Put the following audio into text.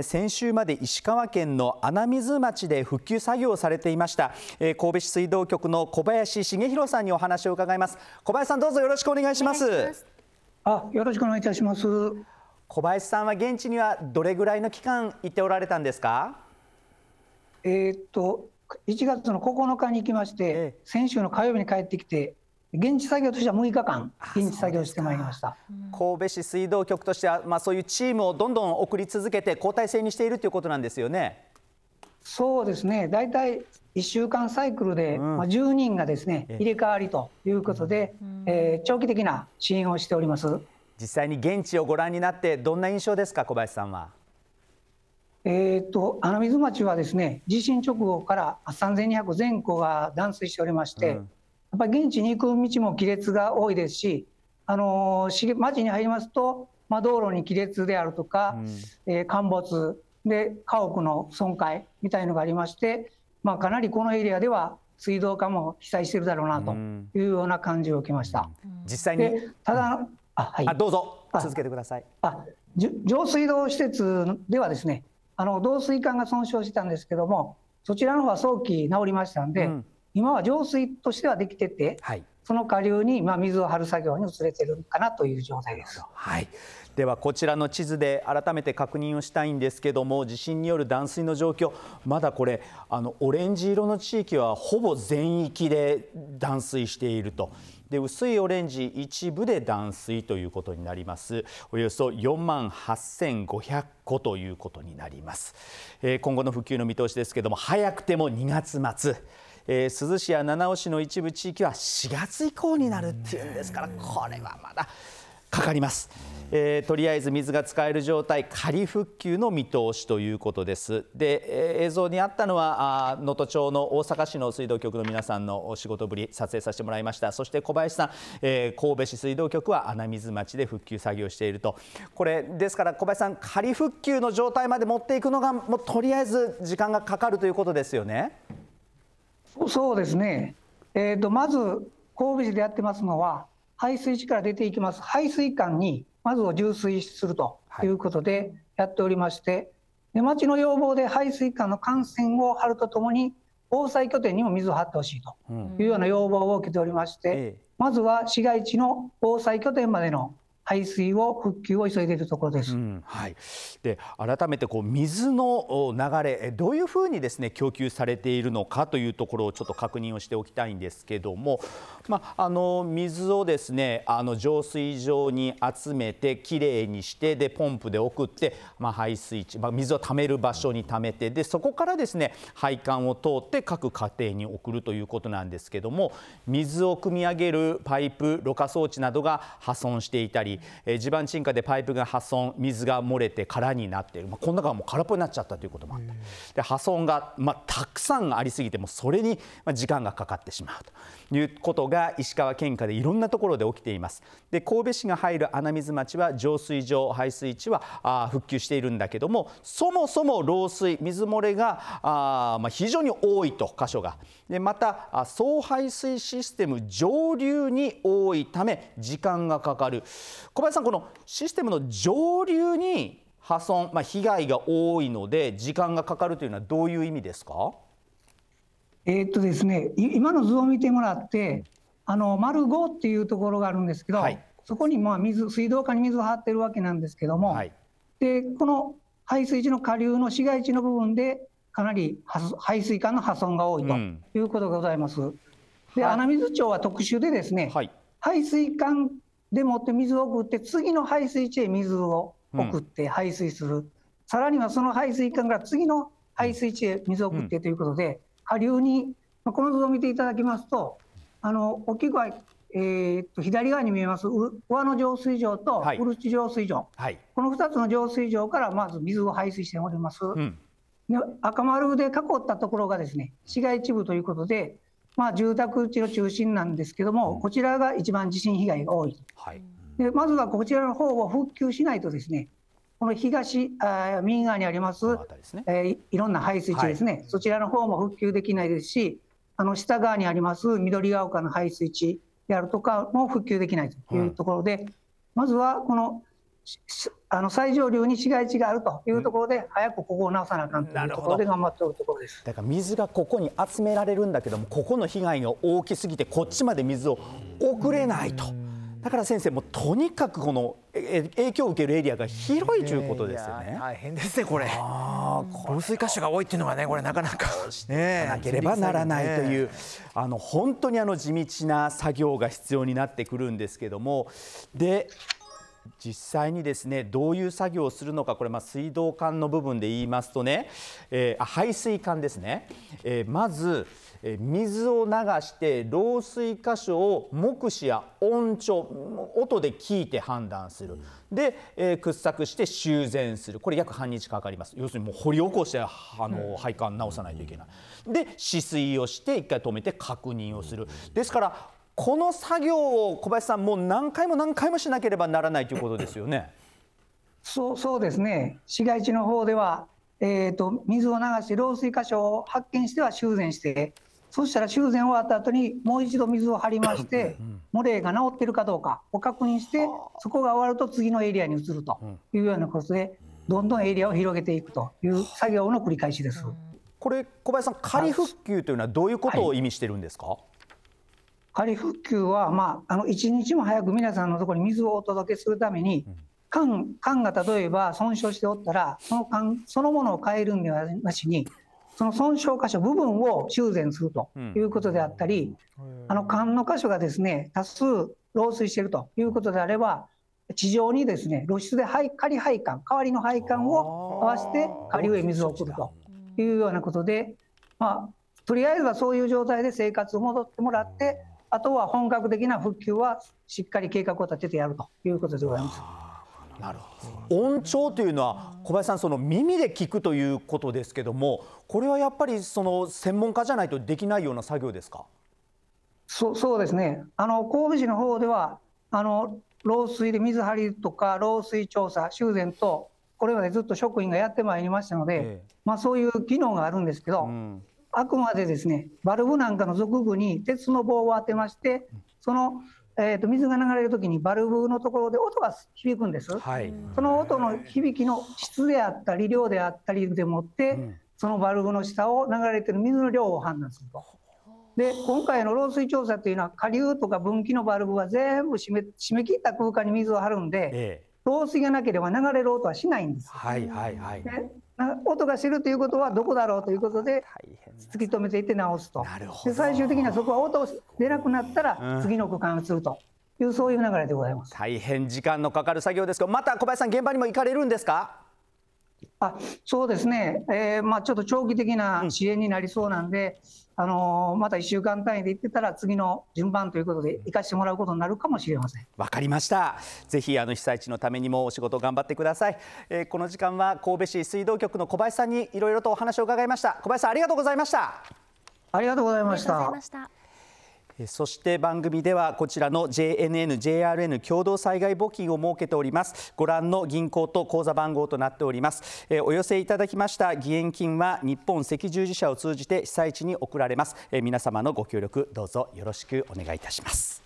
先週まで石川県の穴水町で復旧作業をされていました、え神戸市水道局の小林茂弘さんにお話を伺います小林さんどうぞよろしくお願いしますあ、よろしくお願いいたします小林さんは現地にはどれぐらいの期間行っておられたんですかえー、っと1月の9日に行きまして、ええ、先週の火曜日に帰ってきて現地作業としては6日間現地作業してまいりました神戸市水道局としては、まあ、そういうチームをどんどん送り続けて交代制にしているということなんですよね。そうですね大体1週間サイクルで、うん、まあ、10人がですね入れ替わりということで、ええー、長期的な支援をしております実際に現地をご覧になってどんな印象ですか小林さんは。えーと、と穴水町はですね地震直後から3200全戸が断水しておりまして、うんっぱり現地に行く道も亀裂が多いですし、あの町に入りますと、まあ、道路に亀裂であるとか、うん、えー、陥没で家屋の損壊みたいのがありまして、まあ、かなりこのエリアでは水道管も被災してるだろうなというような感じを受けました。実際にただ、うん、あはいあ、どうぞ続けてくださいあ上水道施設ではですねあの導水管が損傷してたんですけどもそちらの方は早期治りましたんで、うん、今は浄水としてはできてて、はい、その下流にま水を張る作業に移れてるかなという状態です。はい。ではこちらの地図で改めて確認をしたいんですけども地震による断水の状況まだこれあのオレンジ色の地域はほぼ全域で断水しているとで薄いオレンジ一部で断水ということになりますおよそ4万8500戸ということになります、えー、今後の復旧の見通しですけども早くても2月末えー、珠洲市や七尾市の一部地域は4月以降になるっていうんですからこれはまだかかります、えー、とりあえず水が使える状態仮復旧の見通しということですで、えー、映像にあったのは能登町の大阪市の水道局の皆さんのお仕事ぶり撮影させてもらいましたそして小林さん、えー、神戸市水道局は穴水町で復旧作業しているとこれですから小林さん仮復旧の状態まで持っていくのがもうとりあえず時間がかかるということですよねそうですね、えーと、まず神戸市でやってますのは、排水地から出ていきます排水管に、まずを充水するということでやっておりまして、はい、で町の要望で排水管の感染を張るとともに、防災拠点にも水を張ってほしいというような要望を受けておりまして、うん、まずは市街地の防災拠点までの排水を復旧を急いでいるところです、うん、はい、で改めてこう水の流れ、どういうふうにです、ね、供給されているのかというところをちょっと確認をしておきたいんですけども、まあ、あの水をです、ね、あの浄水場に集めて、きれいにしてで、ポンプで送って、まあ、排水池、まあ、水を貯める場所に貯めてで、そこからです、ね、配管を通って各家庭に送るということなんですけども、水を汲み上げるパイプ、ろ過装置などが破損していたり、り、えー、地盤沈下でパイプが破損水が漏れて空になっている、まあ、この中はもう空っぽになっちゃったということもあったで破損が、まあ、たくさんありすぎてもそれに時間がかかってしまうということが石川県下でいろんなところで起きていますで神戸市が入る穴水町は浄水場排水池はあ復旧しているんだけどもそもそも漏水水漏れがあ、まあ、非常に多いと箇所がでまた送排水システム上流に多いため時間がかかる小林さん、このシステムの上流に破損、まあ、被害が多いので、時間がかかるというのは、どういう意味ですか。えー、っとですね、今の図を見てもらって、あの丸5っていうところがあるんですけど、はい、そこにまあ水水道管に水を張ってるわけなんですけども、はい、でこの排水地の下流の市街地の部分で、かなり排水管の破損が多いということがございます。うん、で、穴水町は特殊でですね、排水管でもって水を送って次の排水地へ水を送って排水する、うん、さらにはその排水管から次の排水地へ水を送ってということで、下流に、まあ、この図を見ていただきますとあの大きくは、えー、っと左側に見えます上野浄水場と漆浄水場、はい、この2つの浄水場からまず水を排水しております。うん、赤丸で囲ったところがですね市街地部ということでまあ、住宅地の中心なんですけども、こちらが一番地震被害が多い、はい、でまずはこちらの方を復旧しないと、ですねこの東あ、右側にあります、ねえー、いろんな排水地ですね、はい、そちらの方も復旧できないですし、あの下側にあります緑ヶ丘の排水地であるとかも復旧できないというところで、うん、まずはこのあの最上流に市街地があるというところで、早くここを直さなあかんというところで頑張っておるところですだから水がここに集められるんだけども、ここの被害が大きすぎて、こっちまで水を送れないと。だから先生、もとにかくこの影響を受けるエリアが広いということですよね。大変ですね、これ。漏水箇所が多いっていうのがね、これなかなか。ね、なければならないという、あの本当にあの地道な作業が必要になってくるんですけども。で、実際にですねどういう作業をするのかこれま水道管の部分で言いますとね、えー、排水管ですね、えー、まず、えー、水を流して漏水箇所を目視や音調音で聞いて判断する、うん、で、え掘削して修繕するこれ約半日かかります要するにもう掘り起こしてあの配管直さないといけない、で止水をして1回止めて確認をするですからこの作業を小林さん、もう何回も何回もしなければならないということですよね。そうそうですね市街地の方では、えーと、水を流して漏水箇所を発見しては修繕してそしたら修繕終わった後にもう一度水を張りまして漏れが治ってるかどうかを確認してそこが終わると次のエリアに移るというようなことで、どんどんエリアを広げていくという作業の繰り返しです。これ小林さん仮復旧というのはどういうことを意味してるんですか、はい仮復旧は、まあ、あの一日も早く皆さんのところに水をお届けするために、缶缶が例えば損傷しておったら、その缶そのものを変えるんではなしに、その損傷箇所部分を修繕するということであったり、うん、あの缶の箇所がですね多数漏水しているということであれば、地上にですね露出で仮配管、代わりの配管を合わせて下流へ水を送るというようなことで、まあ、とりあえずはそういう状態で生活を戻ってもらって、あとは本格的な復旧はしっかり計画を立ててやるということでございます。なるほど音聴というのは小林さんその耳で聞くということですけどもこれはやっぱりその専門家じゃないとできないような作業ですかそそうですねあの神戸市の方ではあの漏水で水張りとか漏水調査修繕とこれまでずっと職員がやってまいりましたので、ええ、まあ、そういう機能があるんですけど、うん、あくまでですねバルブなんかの属具に鉄の棒を当てましてその、えー、と水が流れる時にバルブのところで音が響くんです、はい、その音の響きの質であったり量であったりでもって、うん、そのバルブの下を流れてる水の量を判断すると。で今回の漏水調査というのは下流とか分岐のバルブは全部締め締め切った空間に水を張るんで、ええ、漏水がなければ流れる音はしないんです。はいはいはい、音が知るということはどこだろうということで突き止めていって直すとで最終的にはそこは音出なくなったら次の区間移るというそういう流れでございます大変時間のかかる作業ですがまた小林さん現場にも行かれるんですかあそうですね、えーまあ、ちょっと長期的な支援になりそうなんで、うん、あのー、また1週間単位で行ってたら、次の順番ということで、行かしてもらうことになるかもしれませんわかりました、ぜひあの被災地のためにもお仕事頑張ってください、えー、この時間は神戸市水道局の小林さんにいろいろとお話を伺いました。小林さんありがとうございましたありがとうございました。そして番組ではこちらの JNN、JRN 共同災害募金を設けております。ご覧の銀行と口座番号となっております。えお寄せいただきました義援金は日本赤十字社を通じて被災地に送られます。え皆様のご協力どうぞよろしくお願いいたします。